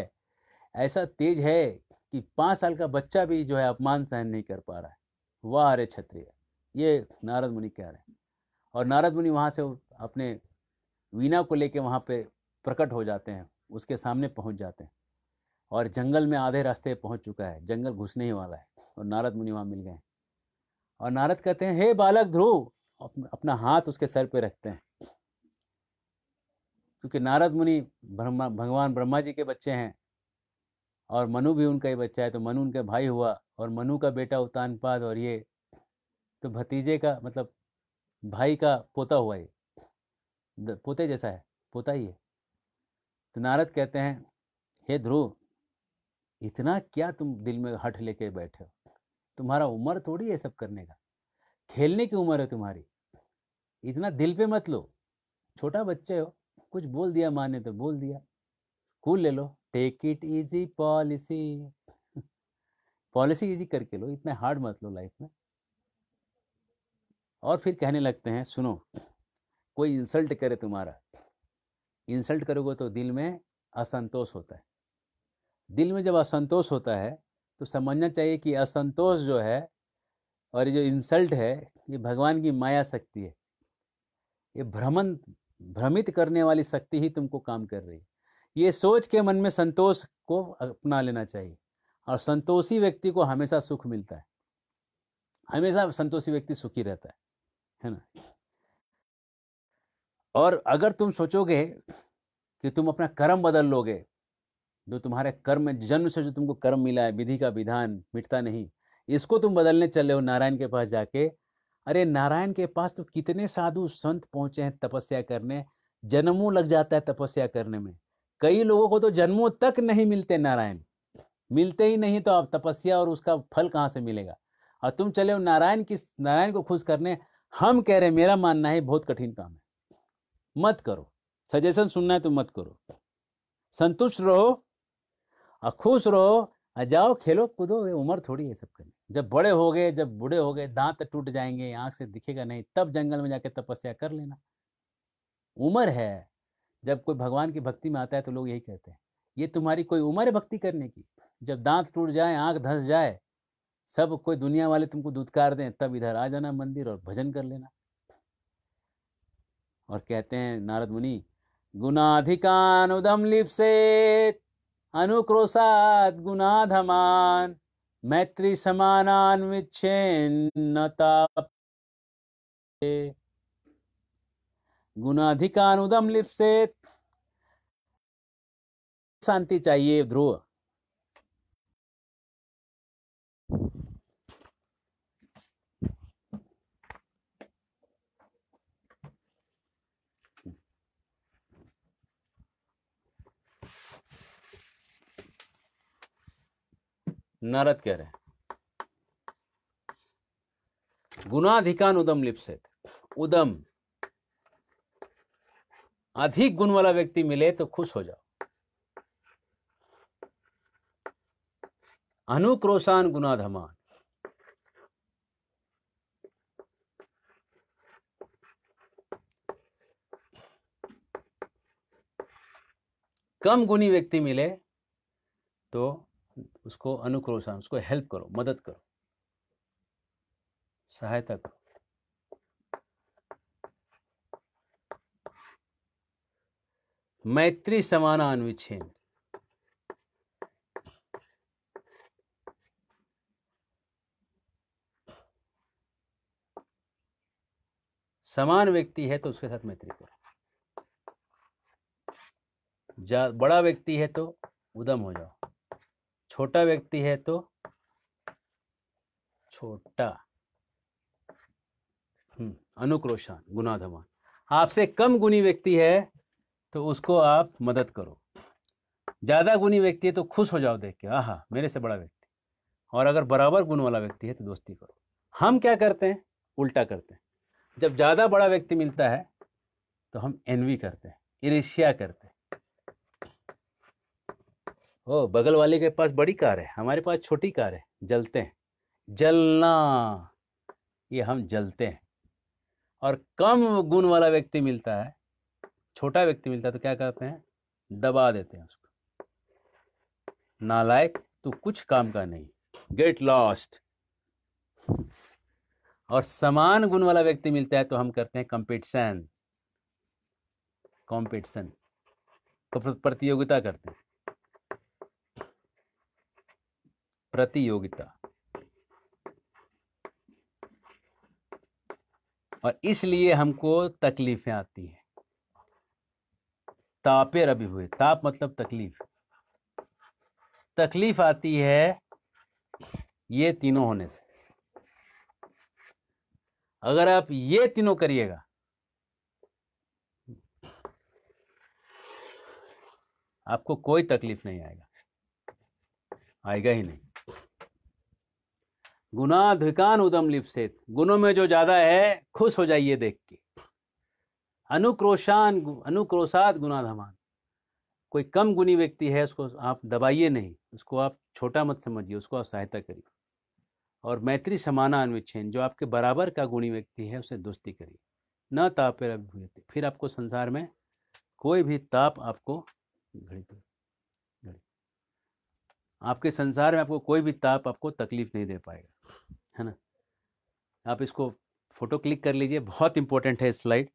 ऐसा तेज है कि पाँच साल का बच्चा भी जो है अपमान सहन नहीं कर पा रहा है वाह अरे क्षत्रिय ये नारद मुनि कह रहे हैं और नारद मुनि वहाँ से अपने वीणा को लेके वहाँ पे प्रकट हो जाते हैं उसके सामने पहुँच जाते हैं और जंगल में आधे रास्ते पहुँच चुका है जंगल घुसने ही वाला है और नारद मुनि वहाँ मिल गए और नारद कहते हैं हे बालक ध्रुव अपना हाथ उसके सर पे रखते हैं क्योंकि नारद मुनि ब्रह्मा भगवान ब्रह्मा जी के बच्चे हैं और मनु भी उनका ही बच्चा है तो मनु उनके भाई हुआ और मनु का बेटा उतानपाद और ये तो भतीजे का मतलब भाई का पोता हुआ ये पोते जैसा है पोता ही है तो नारद कहते हैं हे ध्रुव इतना क्या तुम दिल में हट लेके बैठे हो तुम्हारा उम्र थोड़ी है सब करने का खेलने की उम्र है तुम्हारी इतना दिल पे मत लो छोटा बच्चे हो कुछ बोल दिया माँ ने तो बोल दिया कूल ले लो take it easy policy policy easy करके लो इतना हार्ड मत लो लाइफ में और फिर कहने लगते हैं सुनो कोई इंसल्ट करे तुम्हारा इंसल्ट करोगे तो दिल में असंतोष होता है दिल में जब असंतोष होता है तो समझना चाहिए कि असंतोष जो है और ये जो इंसल्ट है ये भगवान की माया शक्ति है ये भ्रमण भ्रमित करने वाली शक्ति ही तुमको काम कर रही ये सोच के मन में संतोष को अपना लेना चाहिए और संतोषी व्यक्ति को हमेशा सुख मिलता है हमेशा संतोषी व्यक्ति सुखी रहता है है ना और अगर तुम सोचोगे कि तुम अपना कर्म बदल लोगे जो तुम्हारे कर्म जन्म से जो तुमको कर्म मिला है विधि का विधान मिटता नहीं इसको तुम बदलने चले हो नारायण के पास जाके अरे नारायण के पास तो कितने साधु संत पहुंचे हैं तपस्या करने जन्मों लग जाता है तपस्या करने में कई लोगों को तो जन्मों तक नहीं मिलते नारायण मिलते ही नहीं तो आप तपस्या और उसका फल कहाँ से मिलेगा और तुम चले हो नारायण की नारायण को खुश करने हम कह रहे मेरा मानना है बहुत कठिन काम है मत करो सजेशन सुनना है तो मत करो संतुष्ट रहो और खुश रहो और जाओ खेलो कूदो उम्र थोड़ी है सब करने जब बड़े हो गए जब बूढ़े हो गए दांत टूट जाएंगे आँख से दिखेगा नहीं तब जंगल में जाके तपस्या कर लेना उम्र है जब कोई भगवान की भक्ति में आता है तो लोग यही कहते हैं ये तुम्हारी कोई उम्र है भक्ति करने की जब दांत टूट जाए आँख धंस जाए सब कोई दुनिया वाले तुमको दुदकार दें तब इधर आ जाना मंदिर और भजन कर लेना और कहते हैं नारद मुनि गुणाधिकान उदम लिपसेत अनुक्रोशात गुनाधमान मैत्री समानान गुणाधिकानुदम लिप्सेत शांति चाहिए ध्रुव नारद कह रहे हैं गुणाधिकान उदम लिप्सित उदम अधिक गुण वाला व्यक्ति मिले तो खुश हो जाओ अनुक्रोशान गुनाधमान कम गुणी व्यक्ति मिले तो उसको अनुक्रोशन उसको हेल्प करो मदद करो सहायता करो मैत्री समान अनुच्छेद समान व्यक्ति है तो उसके साथ मैत्री करो बड़ा व्यक्ति है तो उदम हो जाओ छोटा व्यक्ति है तो छोटा हम्म, अनुक्रोशान गुनाधमान आपसे कम गुणी व्यक्ति है तो उसको आप मदद करो ज़्यादा गुणी व्यक्ति है तो खुश हो जाओ देख के आह मेरे से बड़ा व्यक्ति और अगर बराबर गुण वाला व्यक्ति है तो दोस्ती करो हम क्या करते हैं उल्टा करते हैं जब ज़्यादा बड़ा व्यक्ति मिलता है तो हम एनवी करते हैं इरेशिया करते हैं ओ बगल वाले के पास बड़ी कार है हमारे पास छोटी कार है जलते हैं जलना ये हम जलते हैं और कम गुण वाला व्यक्ति मिलता है छोटा व्यक्ति मिलता है तो क्या करते हैं दबा देते हैं उसको नालायक तो कुछ काम का नहीं गेट लॉस्ट और समान गुण वाला व्यक्ति मिलता है तो हम करते हैं कंपटीशन कंपटीशन प्रतियोगिता करते हैं प्रतियोगिता और इसलिए हमको तकलीफें आती हैं तापे रबी हुए ताप मतलब तकलीफ तकलीफ आती है ये तीनों होने से अगर आप ये तीनों करिएगा आपको कोई तकलीफ नहीं आएगा आएगा ही नहीं गुणाधिकान उदम लिप्सित गुणों में जो ज्यादा है खुश हो जाइए देख के अनुक्रोशान अनुक्रोशात गुणाधमान कोई कम गुणी व्यक्ति है उसको आप दबाइए नहीं उसको आप छोटा मत समझिए उसको आप सहायता करिए और मैत्री समाना अनुच्छेन जो आपके बराबर का गुणी व्यक्ति है उसे दोस्ती करिए न तापे फिर आपको संसार में कोई भी ताप आपको घड़ी आपके संसार में आपको कोई भी ताप आपको तकलीफ नहीं दे पाएगा है ना आप इसको फोटो क्लिक कर लीजिए बहुत इंपॉर्टेंट है स्लाइड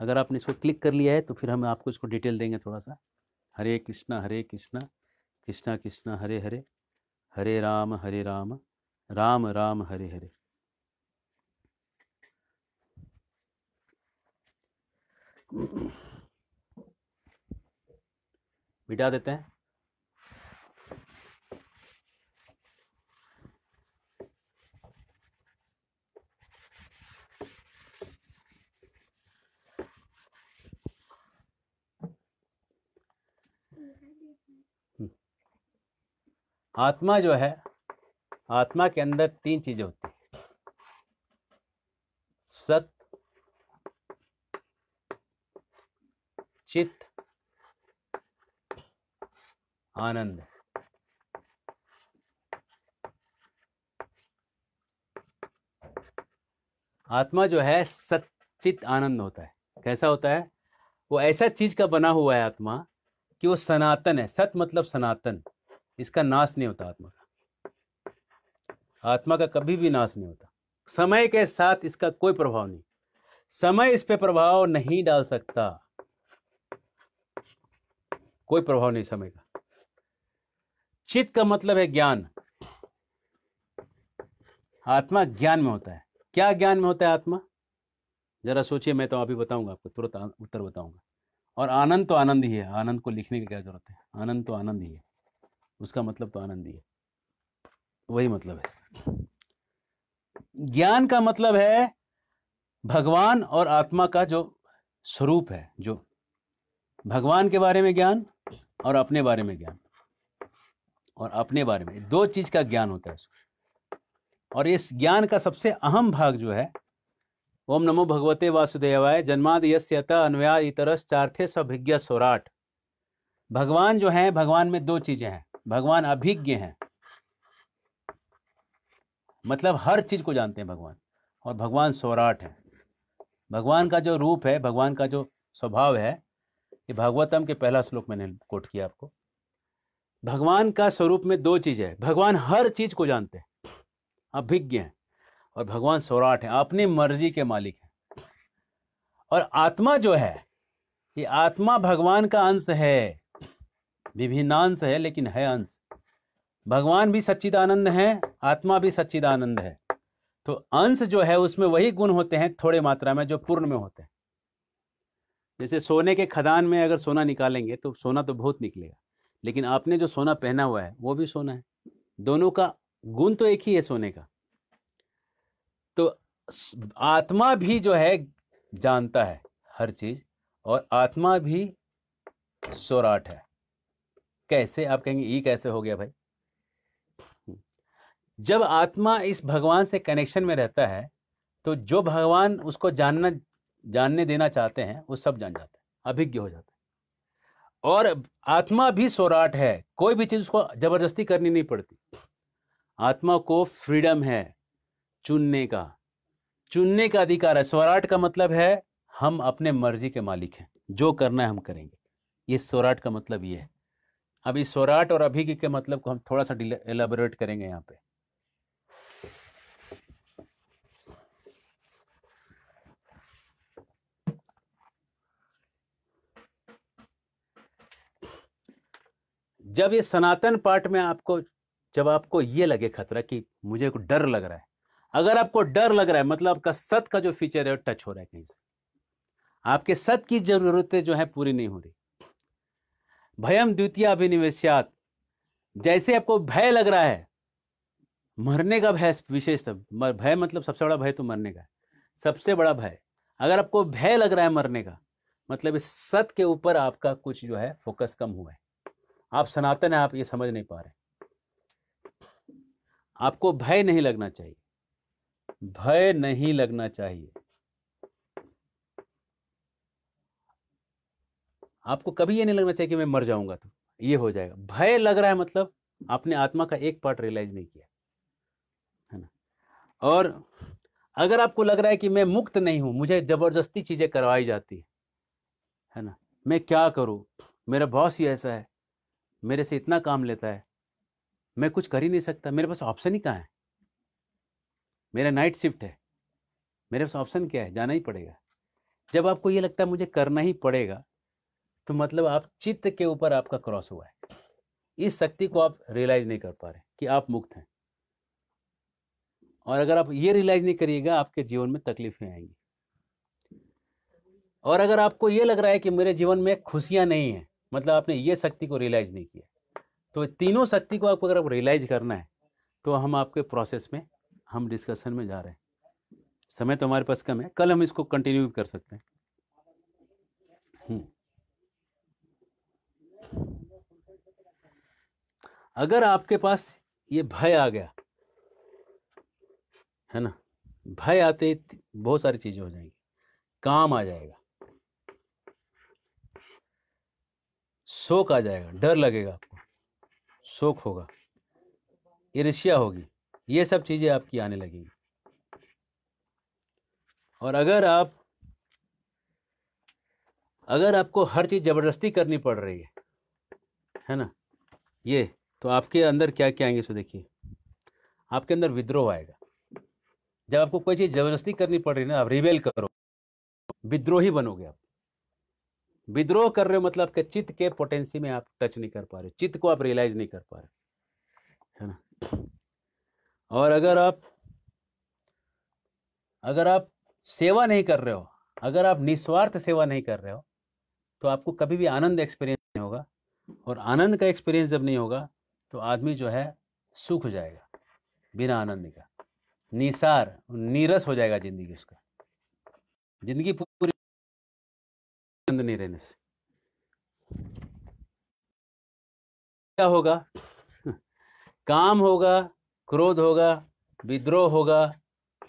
अगर आपने इसको क्लिक कर लिया है तो फिर हम आपको इसको डिटेल देंगे थोड़ा सा हरे कृष्णा हरे कृष्णा कृष्णा कृष्णा हरे हरे हरे राम हरे राम राम राम हरे हरे मिटा देते हैं आत्मा जो है आत्मा के अंदर तीन चीजें होती हैं सत चित आनंद आत्मा जो है सचित आनंद होता है कैसा होता है वो ऐसा चीज का बना हुआ है आत्मा कि वो सनातन है सत मतलब सनातन इसका नाश नहीं होता आत्मा का आत्मा का कभी भी नाश नहीं होता समय के साथ इसका कोई प्रभाव नहीं समय इस पे प्रभाव नहीं डाल सकता कोई प्रभाव नहीं समय का चित्त का मतलब है ज्ञान आत्मा ज्ञान में होता है क्या ज्ञान में होता है आत्मा जरा सोचिए मैं तो अभी बताऊंगा आपको तुरंत उत्तर बताऊंगा और आनंद तो आनंद ही है आनंद को लिखने की क्या जरूरत है आनंद तो आनंद ही है उसका मतलब तो आनंद ही है वही मतलब है ज्ञान का मतलब है भगवान और आत्मा का जो स्वरूप है जो भगवान के बारे में ज्ञान और अपने बारे में ज्ञान और अपने बारे में दो चीज का ज्ञान होता है और इस ज्ञान का सबसे अहम भाग जो है ओम नमो भगवते वासुदेवाय जन्माद यश अन्वया इतरस चार्थे सभिज्ञ स्वराट भगवान जो है भगवान में दो चीजें हैं भगवान अभिज्ञ हैं मतलब हर चीज को जानते हैं भगवान और भगवान सौराट है भगवान का जो रूप है भगवान का जो स्वभाव है ये भागवतम के पहला श्लोक मैंने कोट किया आपको भगवान का स्वरूप में दो चीज है भगवान हर चीज को जानते हैं अभिज्ञ हैं और भगवान सौराट हैं अपनी मर्जी के मालिक हैं और आत्मा जो है ये आत्मा भगवान का अंश है विभिन्नांश है लेकिन है अंश भगवान भी सच्चिदानंद है आत्मा भी सच्चिदानंद है तो अंश जो है उसमें वही गुण होते हैं थोड़े मात्रा में जो पूर्ण में होते हैं जैसे सोने के खदान में अगर सोना निकालेंगे तो सोना तो बहुत निकलेगा लेकिन आपने जो सोना पहना हुआ है वो भी सोना है दोनों का गुण तो एक ही है सोने का तो आत्मा भी जो है जानता है हर चीज और आत्मा भी सौराठ है कैसे आप कहेंगे ई कैसे हो गया भाई हम्म। जब आत्मा इस भगवान से कनेक्शन में रहता है तो जो भगवान उसको जानना जानने देना चाहते हैं वो सब जान जाता है अभिज्ञ हो जाता है और आत्मा भी सोराट है कोई भी चीज़ उसको जबरदस्ती करनी नहीं पड़ती आत्मा को फ्रीडम है चुनने का चुनने का अधिकार है स्वराट का मतलब है हम अपने मर्जी के मालिक हैं जो करना है हम करेंगे ये स्वराट का मतलब ये है अभी स्वराट और अभी के मतलब को हम थोड़ा सा एलेबोरेट करेंगे यहाँ पे जब ये सनातन पार्ट में आपको जब आपको ये लगे खतरा कि मुझे को डर लग रहा है अगर आपको डर लग रहा है मतलब आपका सत का जो फीचर है वो टच हो रहा है कहीं से आपके सत की जरूरतें जो है पूरी नहीं हो रही भयम द्वितीय अभिनिवेश जैसे आपको भय लग रहा है मरने का भय विशेष भय मतलब सबसे बड़ा भय तो मरने का है सबसे बड़ा भय अगर आपको भय लग रहा है मरने का मतलब इस सत के ऊपर आपका कुछ जो है फोकस कम हुआ है आप सनातन है आप ये समझ नहीं पा रहे आपको भय नहीं लगना चाहिए भय नहीं लगना चाहिए आपको कभी ये नहीं लगना चाहिए कि मैं मर जाऊंगा तो ये हो जाएगा भय लग रहा है मतलब आपने आत्मा का एक पार्ट रियलाइज नहीं किया है ना और अगर आपको लग रहा है कि मैं मुक्त नहीं हूं मुझे जबरदस्ती चीजें करवाई जाती है है ना मैं क्या करूं मेरा बॉस ही ऐसा है मेरे से इतना काम लेता है मैं कुछ कर ही नहीं सकता मेरे पास ऑप्शन ही कहाँ है मेरा नाइट शिफ्ट है मेरे पास ऑप्शन क्या है जाना ही पड़ेगा जब आपको ये लगता है मुझे करना ही पड़ेगा तो मतलब आप चित्त के ऊपर आपका क्रॉस हुआ है इस शक्ति को आप रियलाइज नहीं कर पा रहे कि आप मुक्त हैं और अगर आप ये रियलाइज नहीं करिएगा आपके जीवन में तकलीफें आएंगी और अगर आपको ये लग रहा है कि मेरे जीवन में खुशियां नहीं है मतलब आपने ये शक्ति को रियलाइज नहीं किया तो तीनों शक्ति को आपको अगर आप रियलाइज करना है तो हम आपके प्रोसेस में हम डिस्कशन में जा रहे हैं समय तो हमारे पास कम है कल हम इसको कंटिन्यू कर सकते हैं हम्म। अगर आपके पास ये भय आ गया है ना भय आते बहुत सारी चीजें हो जाएंगी काम आ जाएगा शोक आ जाएगा डर लगेगा आपको शोक होगा ईर्ष्या होगी ये सब चीजें आपकी आने लगेंगी और अगर आप अगर आपको हर चीज जबरदस्ती करनी पड़ रही है है ना ये तो आपके अंदर क्या क्या आएंगे सो देखिए आपके अंदर विद्रोह आएगा जब आपको कोई चीज़ जबरदस्ती करनी पड़ रही है ना आप रिवेल करो विद्रोही बनोगे आप विद्रोह कर रहे हो मतलब आपके चित्त के पोटेंसी में आप टच नहीं कर पा रहे चित्त को आप रियलाइज नहीं कर पा रहे है ना और अगर आप अगर आप सेवा नहीं कर रहे हो अगर आप निस्वार्थ सेवा नहीं कर रहे हो तो आपको कभी भी आनंद एक्सपीरियंस नहीं होगा और आनंद का एक्सपीरियंस जब नहीं होगा तो आदमी जो है सुख हो जाएगा बिना आनंद का निसार नीरस हो जाएगा जिंदगी उसका जिंदगी पूरी आनंद नहीं रहने से क्या होगा काम होगा क्रोध होगा विद्रोह होगा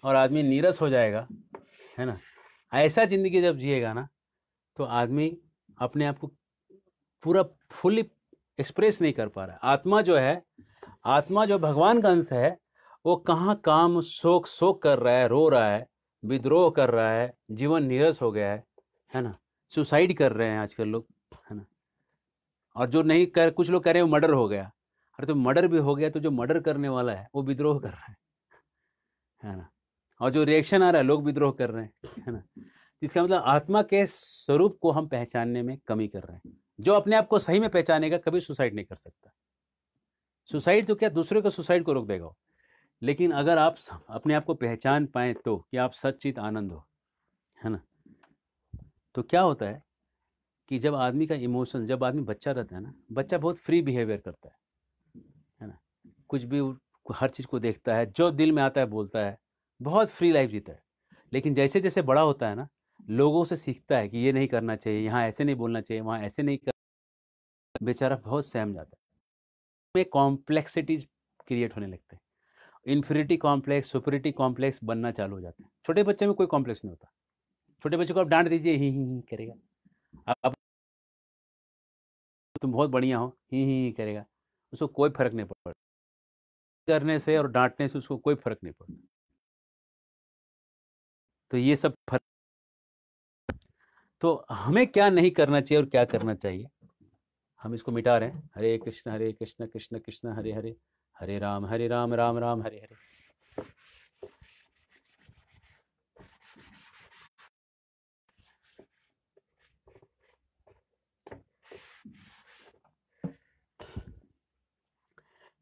और आदमी नीरस हो जाएगा है ना ऐसा जिंदगी जब जिएगा ना तो आदमी अपने आप को पूरा फुली एक्सप्रेस नहीं कर पा रहा आत्मा जो है आत्मा जो भगवान का अंश है वो कहाँ काम शोक शोक कर रहा है रो रहा है विद्रोह कर रहा है जीवन नीरस हो गया है है ना सुसाइड कर रहे हैं आजकल लोग है ना और जो नहीं कर कुछ लोग कह रहे हैं मर्डर हो गया अरे तो मर्डर भी हो गया तो जो मर्डर करने वाला है वो विद्रोह कर रहा है है ना और जो रिएक्शन आ रहा है लोग विद्रोह कर रहे हैं है ना तो इसका मतलब आत्मा के स्वरूप को हम पहचानने में कमी कर रहे हैं जो अपने आप को सही में पहचानेगा कभी सुसाइड नहीं कर सकता सुसाइड तो क्या दूसरे को सुसाइड को रोक देगा लेकिन अगर आप अपने आप को पहचान पाए तो कि आप सचित आनंद हो है ना तो क्या होता है कि जब आदमी का इमोशन जब आदमी बच्चा रहता है ना बच्चा बहुत फ्री बिहेवियर करता है है ना कुछ भी हर चीज़ को देखता है जो दिल में आता है बोलता है बहुत फ्री लाइफ जीता है लेकिन जैसे जैसे बड़ा होता है ना लोगों से सीखता है कि ये नहीं करना चाहिए यहाँ ऐसे नहीं बोलना चाहिए वहाँ ऐसे नहीं कर बेचारा बहुत सहम जाता है में कॉम्प्लेक्सिटीज क्रिएट होने लगते हैं इन्फिनिटी कॉम्प्लेक्स सुपरिटी कॉम्प्लेक्स बनना चालू हो जाते हैं छोटे बच्चे में कोई कॉम्प्लेक्स नहीं होता छोटे बच्चे को आप डांट दीजिए ही ही ही करेगा अब तुम बहुत बढ़िया हो ही ही करेगा उसको कोई फर्क नहीं पड़ता करने से और डांटने से उसको कोई फर्क नहीं पड़ता तो ये सब फर्क तो हमें क्या नहीं करना चाहिए और क्या करना चाहिए हम इसको मिटा रहे हैं हरे कृष्ण हरे कृष्ण कृष्ण कृष्ण हरे हरे हरे राम हरे राम राम राम हरे हरे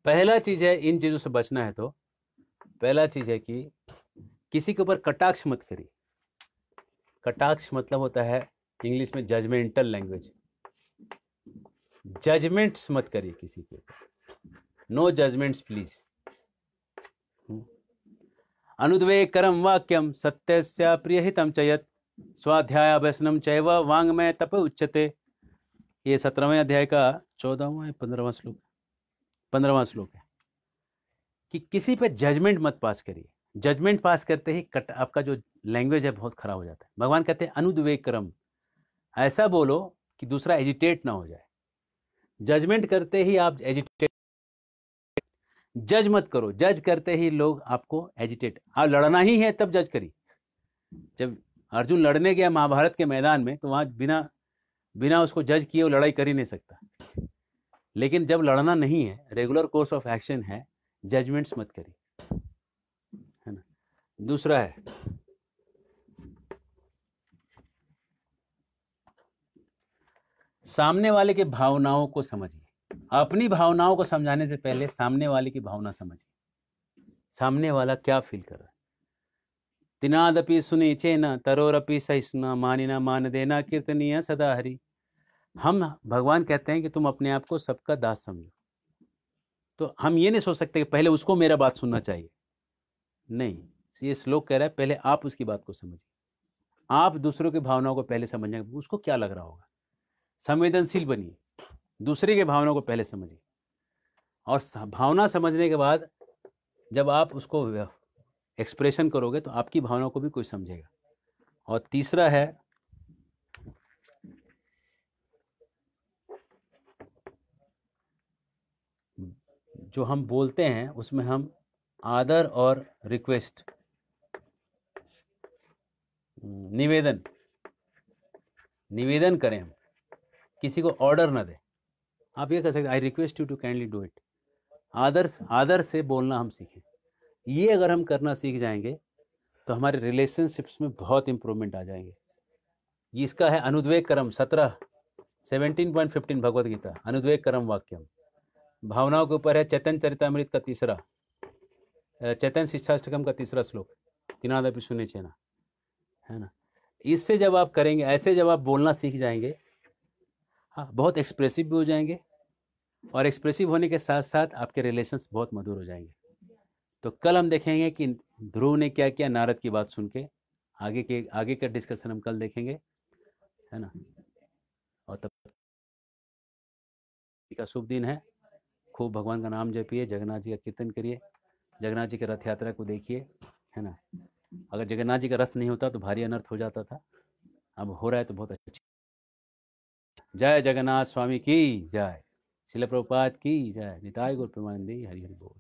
पहला चीज है इन चीजों से बचना है तो पहला चीज है कि किसी के ऊपर कटाक्ष मत करिए कटाक्ष मतलब होता है इंग्लिश में जजमेंटल लैंग्वेज जजमेंट्स मत करिए किसी के नो जजमेंट्स हम्म। प्लीज अनुद्वे करम वाक्यम सत्य प्रिय हितम चयत स्वाध्याय चय वांग में तप उच्चते ये सत्रहवें अध्याय का चौदहवा या पंद्रहवा श्लोक पंद्रहवा श्लोक है कि किसी पे जजमेंट मत पास करिए जजमेंट पास करते ही कट आपका जो लैंग्वेज है बहुत खराब हो जाता है भगवान कहते हैं अनुद्वेग क्रम ऐसा बोलो कि दूसरा एजिटेट ना हो जाए जजमेंट करते ही आप एजिटेट जज मत करो जज करते ही लोग आपको एजिटेट आप लड़ना ही है तब जज करी जब अर्जुन लड़ने गया महाभारत के मैदान में तो वहां बिना बिना उसको जज किए वो लड़ाई कर ही नहीं सकता लेकिन जब लड़ना नहीं है रेगुलर कोर्स ऑफ एक्शन है जजमेंट्स मत करी है ना दूसरा है सामने वाले के भावनाओं को समझिए अपनी भावनाओं को समझाने से पहले सामने वाले की भावना समझिए सामने वाला क्या फील कर रहा है तिनादपि सुनी चेना तरोरपि सहिष्णुना मानिना मान देना कीर्तनीय सदा हरि हम भगवान कहते हैं कि तुम अपने आप को सबका दास समझो तो हम ये नहीं सोच सकते कि पहले उसको मेरा बात सुनना चाहिए नहीं ये श्लोक कह रहा है पहले आप उसकी बात को समझिए आप दूसरों की भावनाओं को पहले समझेंगे उसको क्या लग रहा होगा संवेदनशील बनिए दूसरे के भावना को पहले समझिए और भावना समझने के बाद जब आप उसको एक्सप्रेशन करोगे तो आपकी भावना को भी कोई समझेगा और तीसरा है जो हम बोलते हैं उसमें हम आदर और रिक्वेस्ट निवेदन निवेदन करें हम किसी को ऑर्डर ना दे आप ये कर सकते I request you to kindly do it आदर आदर से बोलना हम सीखें ये अगर हम करना सीख जाएंगे तो हमारे रिलेशनशिप्स में बहुत इंप्रूवमेंट आ जाएंगे इसका है अनुद्वेग कर्म सत्रह सेवनटीन पॉइंट फिफ्टीन भगवदगीता अनुद्वेग कर्म वाक्यम भावनाओं के ऊपर है चैतन चरितमृत का तीसरा चैतन शिक्षाष्टकम का तीसरा श्लोक भी सुने चेना है ना इससे जब आप करेंगे ऐसे जब आप बोलना सीख जाएंगे हाँ बहुत एक्सप्रेसिव भी हो जाएंगे और एक्सप्रेसिव होने के साथ साथ आपके रिलेशन बहुत मधुर हो जाएंगे तो कल हम देखेंगे कि ध्रुव ने क्या किया नारद की बात सुन के आगे के आगे का डिस्कशन हम कल देखेंगे है ना और तब का शुभ दिन है खूब भगवान का नाम जपिए जगन्नाथ जी का कीर्तन करिए जगन्नाथ जी की रथ यात्रा को देखिए है ना अगर जगन्नाथ जी का रथ नहीं होता तो भारी अनर्थ हो जाता था अब हो रहा है तो बहुत अच्छा जय जगन्नाथ स्वामी की जय शिल प्रभुपाद की जय निताय गुरु प्रमाण दी हरि बोल